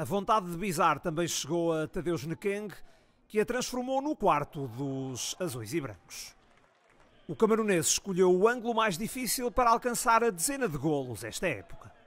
A vontade de bizar também chegou a Tadeusz Nekeng, que a transformou no quarto dos azuis e brancos. O camaronês escolheu o ângulo mais difícil para alcançar a dezena de golos esta época.